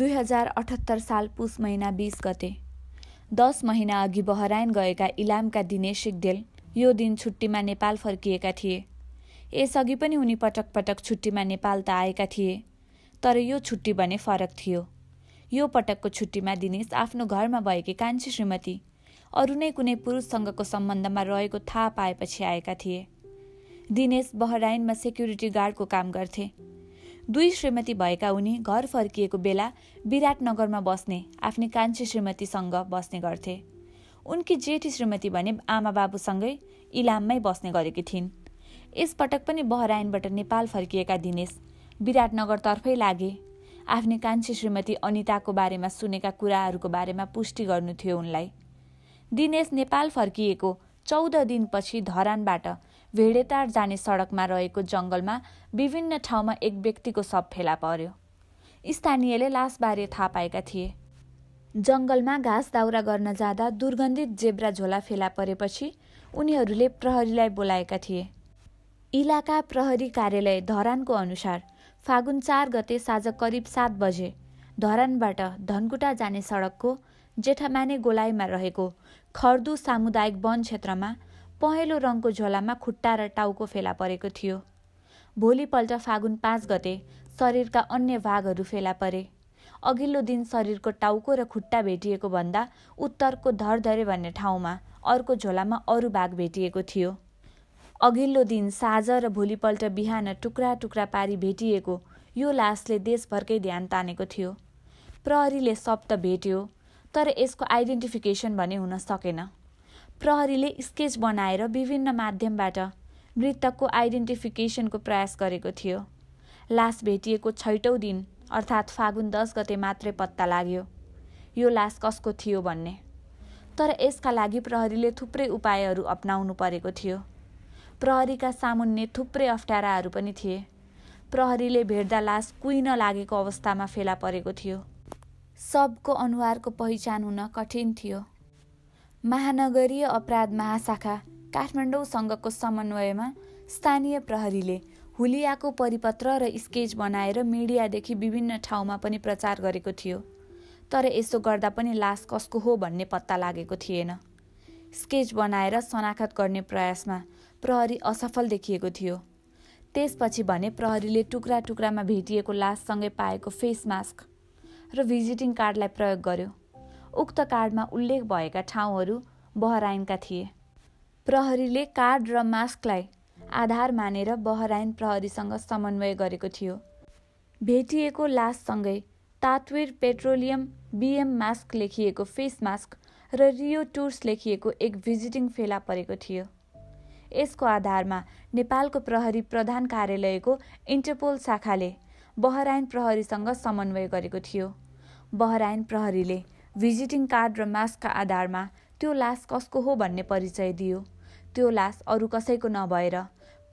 दुई हजार अठहत्तर साल पुस महिना बिस गते दस महिना अघि बहराइन गएका इलामका दिनेश सिग्देल यो दिन छुट्टीमा नेपाल फर्किएका थिए यसअघि पनि उनी पटक पटक छुट्टीमा नेपाल त आएका थिए तर यो छुट्टी भने फरक थियो यो पटकको छुट्टीमा दिनेश आफ्नो घरमा भएकी कान्छी श्रीमती अरू नै कुनै पुरुषसँगको सम्बन्धमा रहेको थाहा पाएपछि आएका थिए दिनेश बहराइनमा सेक्युरिटी गार्डको काम गर्थे दुई श्रीमती भएका उनी घर फर्किएको बेला विराटनगरमा बस्ने आफ्नै कान्छी श्रीमतीसँग बस्ने गर्थे उनकी जेठी श्रीमती भने आमा बाबुसँगै इलाममै बस्ने गरेकी थिइन् यसपटक पनि बहराइनबाट नेपाल फर्किएका दिनेश विराटनगरतर्फै लागे आफ्नै कान्छी श्रीमती अनिताको बारेमा सुनेका कुराहरूको बारेमा पुष्टि गर्नु थियो उनलाई दिनेश नेपाल फर्किएको चौध दिनपछि धरानबाट भेडेटार जाने सडकमा रहेको जङ्गलमा विभिन्न ठाउँमा एक व्यक्तिको शव फेला पर्यो स्थानीयले लासबारे थाहा पाएका थिए जङ्गलमा घाँस दाउरा गर्न जाँदा दुर्गन्धित जेब्रा झोला फेला परेपछि उनीहरूले प्रहरीलाई बोलाएका थिए इलाका प्रहरी कार्यालय धरानको अनुसार फागुन चार गते साँझ करिब सात बजे धरानबाट धनकुटा जाने सडकको जेठामाने गोलाइमा रहेको खर्दु सामुदायिक वन क्षेत्रमा पहेँलो रङको झोलामा खुट्टा र टाउको फेला परेको थियो भोलिपल्ट फागुन पाँच गते शरीरका अन्य भागहरू फेला परे अघिल्लो दिन शरीरको टाउको र खुट्टा भेटिएको भन्दा उत्तरको धरधरे भन्ने ठाउँमा अर्को झोलामा अरू भाग भेटिएको थियो अघिल्लो दिन साँझ र भोलिपल्ट बिहान टुक्रा टुक्रा पारी भेटिएको यो लासले देशभरकै ध्यान तानेको थियो प्रहरीले सप्त भेट्यो तर यसको आइडेन्टिफिकेसन भने हुन सकेन प्रहरीले स्केच बनाएर विभिन्न माध्यमबाट मृतकको आइडेन्टिफिकेसनको प्रयास गरेको थियो लास भेटिएको छैटौँ दिन अर्थात् फागुन दस गते मात्रै पत्ता लाग्यो यो लास कसको थियो भन्ने तर यसका लागि प्रहरीले थुप्रै उपायहरू अप्नाउनु परेको थियो प्रहरीका सामुन्ने थुप्रै अप्ठ्याराहरू पनि थिए प्रहरीले भेट्दा लास कुइन लागेको अवस्थामा फेला परेको थियो सबको अनुहारको पहिचान हुन कठिन थियो महानगरीय अपराध महाशाखा काठमाडौँसँगको समन्वयमा स्थानीय प्रहरीले हुलियाको परिपत्र र स्केच बनाएर मिडियादेखि विभिन्न ठाउँमा पनि प्रचार गरेको थियो तर यसो गर्दा पनि लास कसको हो भन्ने पत्ता लागेको थिएन स्केच बनाएर शनाखत गर्ने प्रयासमा प्रहरी असफल देखिएको थियो त्यसपछि भने प्रहरीले टुक्रा टुक्रामा भेटिएको लाससँगै पाएको फेस मास्क र भिजिटिङ कार्डलाई प्रयोग गर्यो उक्त कार्डमा उल्लेख भएका ठाउँहरू बहराइनका थिए प्रहरीले कार्ड र मास्कलाई आधार मानेर बहराइन प्रहरीसँग समन्वय गरेको थियो भेटिएको लाससँगै तात्विर पेट्रोलियम बिएम मास्क लेखिएको फेस मास्क र रियो टुर्स लेखिएको एक भिजिटिङ फेला परेको थियो यसको आधारमा नेपालको प्रहरी प्रधान कार्यालयको इन्टरपोल शाखाले बहराइन प्रहरीसँग समन्वय गरेको थियो बहराइन प्रहरीले भिजिटिङ कार्ड र मास्कका आधारमा त्यो लास कसको हो भन्ने परिचय दियो त्यो लास अरू कसैको नभएर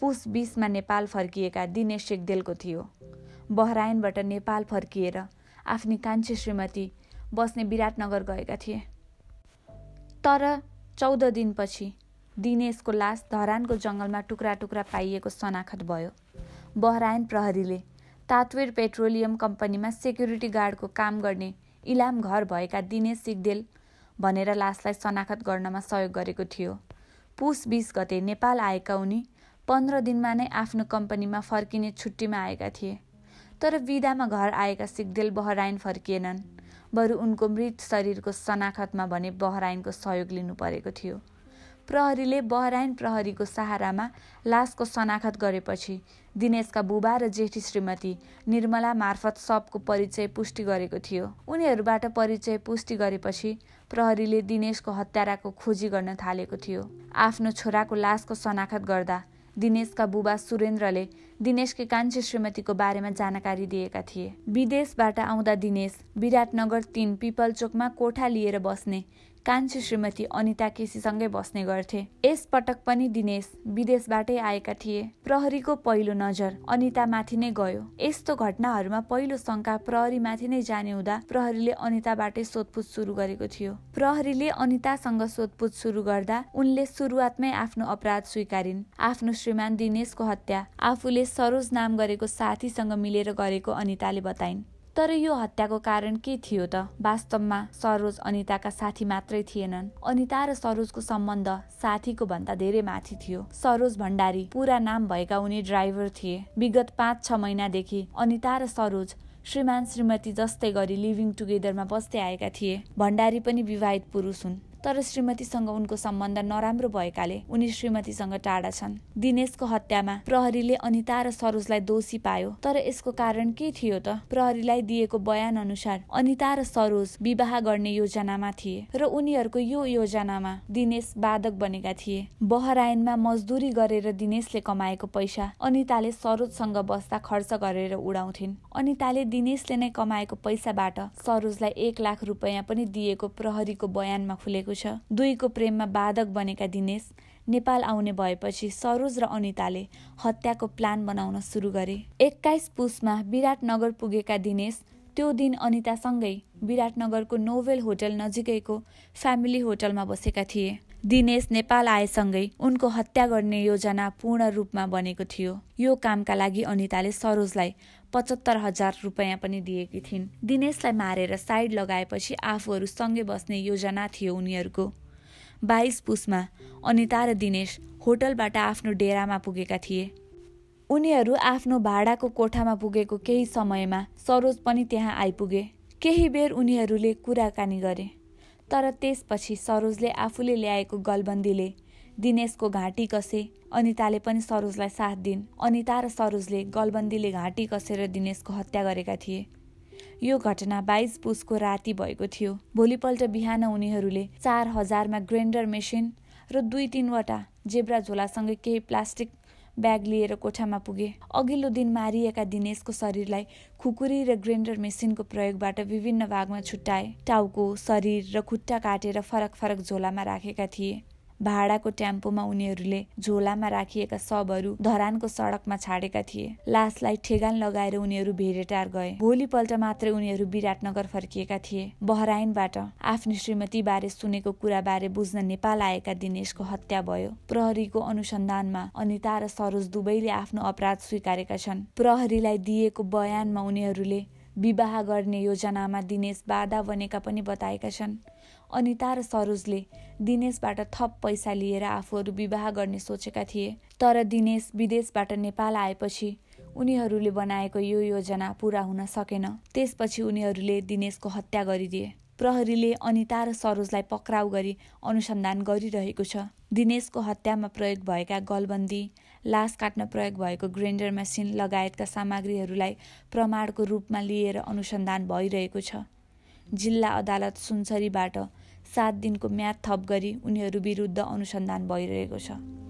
पुस बिसमा नेपाल फर्किएका दिनेश सेगदेलको थियो बहरायनबाट नेपाल फर्किएर आफ्नी कान्छी श्रीमती बस्ने विराटनगर गएका थिए तर चौध दिनपछि दिनेशको लास धरानको जङ्गलमा टुक्रा टुक्रा पाइएको शनाखत भयो बहरायन प्रहरीले तात्विर पेट्रोलियम कम्पनीमा सेक्युरिटी गार्डको काम गर्ने इलाम घर भएका दिनेश सिग्देल भनेर लासलाई शनाखत गर्नमा सहयोग गरेको थियो पुस बिस गते नेपाल आएका उनी पन्ध्र दिनमा नै आफ्नो कम्पनीमा फर्किने छुट्टीमा आएका थिए तर विदामा घर आएका सिगदेल बहराइन फर्किएनन् बरु उनको मृत शरीरको शनाखतमा भने बहराइनको सहयोग लिनु परेको थियो प्रहरीले बहराइन प्रहरीको सहारामा लासको शनाखत गरेपछि दिनेशका बुबा र जेठी श्रीमती निर्मला मार्फत सबको परिचय पुष्टि गरेको थियो उनीहरूबाट परिचय पुष्टि गरेपछि प्रहरीले दिनेशको हत्याराको खोजी गर्न थालेको थियो आफ्नो छोराको लासको शनाखत गर्दा दिनेशका बुबा सुरेन्द्रले दिनेशकी कान्छी श्रीमतीको बारेमा जानकारी दिएका थिए विदेशबाट आउँदा दिनेश विराटनगर तिन चोकमा कोठा लिएर बस्ने कान्छु श्रीमती अनिता केसीसँगै बस्ने गर्थे यसपटक पनि दिनेश विदेशबाटै आएका थिए प्रहरीको पहिलो नजर अनितामाथि नै गयो यस्तो घटनाहरूमा पहिलो शङ्का प्रहरीमाथि नै जाने हुँदा प्रहरीले अनिताबाटै सोधपुछ सुरु गरेको थियो प्रहरीले अनितासँग सोधपुछ सुरु गर्दा उनले सुरुवातमै आफ्नो अपराध स्वीकारिन् आफ्नो श्रीमान दिनेशको हत्या आफूले सरोज नाम गरेको साथीसँग मिलेर गरेको अनिताले बताइन् तर यो हत्याको कारण के थियो त वास्तवमा सरोज अनिताका साथी मात्रै थिएनन् अनिता र सरोजको सम्बन्ध साथीको भन्दा धेरै माथि थियो सरोज भण्डारी पुरा नाम भएका उनी ड्राइभर थिए विगत पाँच छ महिनादेखि अनिता र सरोज श्रीमान श्रीमती जस्तै गरी लिभिङ टुगेदरमा बस्दै आएका थिए भण्डारी पनि विवाहित पुरुष हुन् तर श्रीमतीसँग उनको सम्बन्ध नराम्रो भएकाले उनी श्रीमतीसँग टाढा छन् दिनेशको हत्यामा प्रहरीले अनिता र सरोजलाई दोषी पायो तर यसको कारण के थियो त प्रहरीलाई दिएको बयान अनुसार अनिता र सरोज विवाह गर्ने योजनामा थिए र उनीहरूको यो योजनामा दिनेश बाधक बनेका थिए बहरायनमा मजदुरी गरेर दिनेशले कमाएको पैसा अनिताले सरोजसँग बस्दा खर्च गरेर उडाउँथिन् अनिताले दिनेशले नै कमाएको पैसाबाट सरोजलाई एक लाख रुपियाँ पनि दिएको प्रहरीको बयानमा खुलेको भएको छ दुईको प्रेममा बाधक बनेका दिनेश नेपाल आउने भएपछि सरोज र अनिताले हत्याको प्लान बनाउन सुरु गरे एक्काइस पुसमा विराटनगर पुगेका दिनेश त्यो दिन अनितासँगै विराटनगरको नोभेल होटल नजिकैको फ्यामिली होटलमा बसेका थिए दिनेश नेपाल आएसँगै उनको हत्या गर्ने योजना पूर्ण रूपमा बनेको थियो यो कामका लागि अनिताले सरोजलाई पचहत्तर हजार रुपियाँ पनि दिएकी थिइन् दिनेशलाई मारेर साइड लगाएपछि आफूहरू सँगै बस्ने योजना थियो उनीहरूको बाइस पुसमा अनिता र दिनेश होटलबाट आफ्नो डेरामा पुगेका थिए उनीहरू आफ्नो भाडाको कोठामा पुगेको केही समयमा सरोज पनि त्यहाँ आइपुगे केही बेर उनीहरूले कुराकानी गरे तर त्यसपछि सरोजले आफूले ल्याएको गलबन्दीले दिनेशको घाँटी कसे अनिताले पनि सरोजलाई साथ दिन् अनिता र सरोजले गलबन्दीले घाँटी कसेर दिनेशको हत्या गरेका थिए यो घटना बाइस पुसको राति भएको थियो भोलिपल्ट बिहान उनीहरूले चार हजारमा ग्रेन्डर मेसिन र दुई तिनवटा जेब्रा झोलासँगै केही प्लास्टिक ब्याग लिएर कोठामा पुगे अघिल्लो दिन मारिएका दिनेशको शरीरलाई खुकुरी र ग्रेन्डर मेसिनको प्रयोगबाट विभिन्न भागमा छुट्टाए टाउको शरीर र खुट्टा काटेर फरक फरक झोलामा राखेका थिए भाडाको ट्याम्पोमा उनीहरूले झोलामा राखिएका सबहरू धरानको सडकमा छाडेका थिए लासलाई ठेगान लगाएर उनीहरू भेडेटार गए भोलिपल्ट मात्रै उनीहरू विराटनगर फर्किएका थिए बहराइनबाट आफ्नो श्रीमती बारे सुनेको कुरा बारे बुझ्न नेपाल आएका दिनेशको हत्या भयो प्रहरीको अनुसन्धानमा अनिता र सरोज दुवैले आफ्नो अपराध स्वीकारेका छन् प्रहरीलाई दिएको बयानमा उनीहरूले विवाह गर्ने योजनामा दिनेश बाधा बनेका पनि बताएका छन् अनिता र सरोजले दिनेशबाट थप पैसा लिएर आफूहरू विवाह गर्ने सोचेका थिए तर दिनेश विदेशबाट नेपाल आएपछि उनीहरूले बनाएको यो योजना पुरा हुन सकेन त्यसपछि उनीहरूले दिनेशको हत्या गरिदिए प्रहरीले अनिता र सरोजलाई पक्राउ गरी अनुसन्धान गरिरहेको छ दिनेशको हत्यामा प्रयोग भएका गलबन्दी लास काट्न प्रयोग भएको ग्रेन्डर मेसिन लगायतका सामग्रीहरूलाई प्रमाणको रूपमा लिएर अनुसन्धान भइरहेको छ जिल्ला अदालत सुनसरीबाट सात दिनको म्याद थप गरी उनीहरू विरुद्ध अनुसन्धान भइरहेको छ